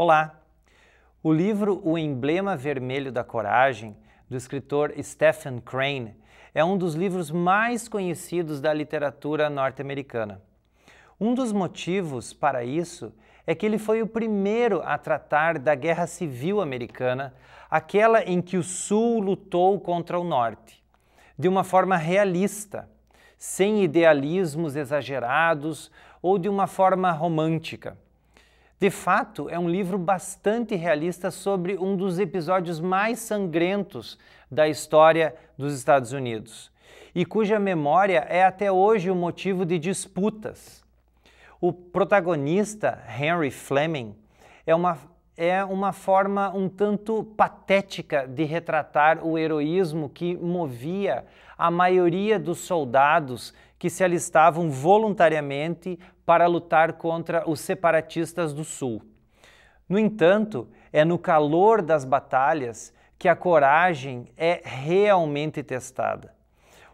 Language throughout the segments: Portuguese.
Olá! O livro O Emblema Vermelho da Coragem, do escritor Stephen Crane, é um dos livros mais conhecidos da literatura norte-americana. Um dos motivos para isso é que ele foi o primeiro a tratar da Guerra Civil Americana, aquela em que o Sul lutou contra o Norte, de uma forma realista, sem idealismos exagerados ou de uma forma romântica. De fato, é um livro bastante realista sobre um dos episódios mais sangrentos da história dos Estados Unidos e cuja memória é até hoje o um motivo de disputas. O protagonista, Henry Fleming, é uma é uma forma um tanto patética de retratar o heroísmo que movia a maioria dos soldados que se alistavam voluntariamente para lutar contra os separatistas do Sul. No entanto, é no calor das batalhas que a coragem é realmente testada.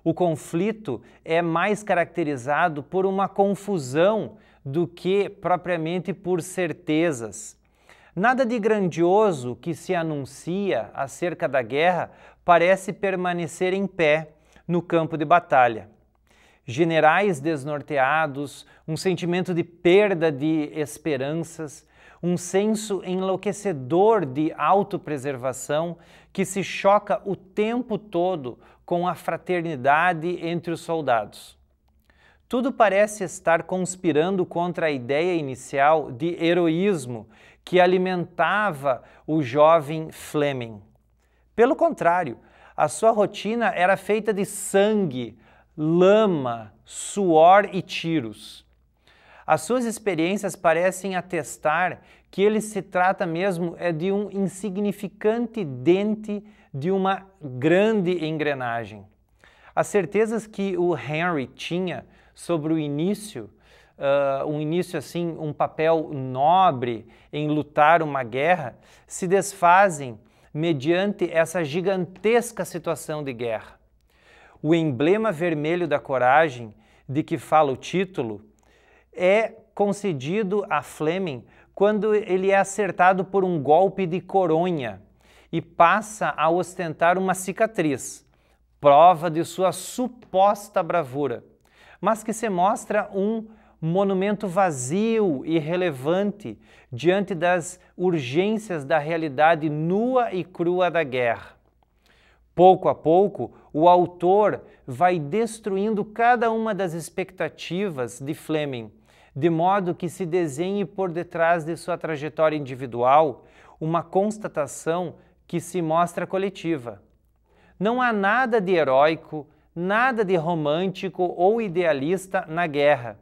O conflito é mais caracterizado por uma confusão do que propriamente por certezas. Nada de grandioso que se anuncia acerca da guerra parece permanecer em pé no campo de batalha. Generais desnorteados, um sentimento de perda de esperanças, um senso enlouquecedor de autopreservação que se choca o tempo todo com a fraternidade entre os soldados. Tudo parece estar conspirando contra a ideia inicial de heroísmo que alimentava o jovem Fleming. Pelo contrário, a sua rotina era feita de sangue, lama, suor e tiros. As suas experiências parecem atestar que ele se trata mesmo é de um insignificante dente de uma grande engrenagem. As certezas que o Henry tinha sobre o início uh, um início assim, um papel nobre em lutar uma guerra, se desfazem mediante essa gigantesca situação de guerra. O emblema vermelho da coragem, de que fala o título, é concedido a Fleming quando ele é acertado por um golpe de coronha e passa a ostentar uma cicatriz, prova de sua suposta bravura, mas que se mostra um monumento vazio, e irrelevante, diante das urgências da realidade nua e crua da guerra. Pouco a pouco, o autor vai destruindo cada uma das expectativas de Fleming, de modo que se desenhe por detrás de sua trajetória individual uma constatação que se mostra coletiva. Não há nada de heróico, nada de romântico ou idealista na guerra.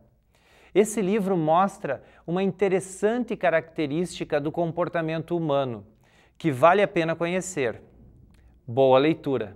Esse livro mostra uma interessante característica do comportamento humano que vale a pena conhecer. Boa leitura!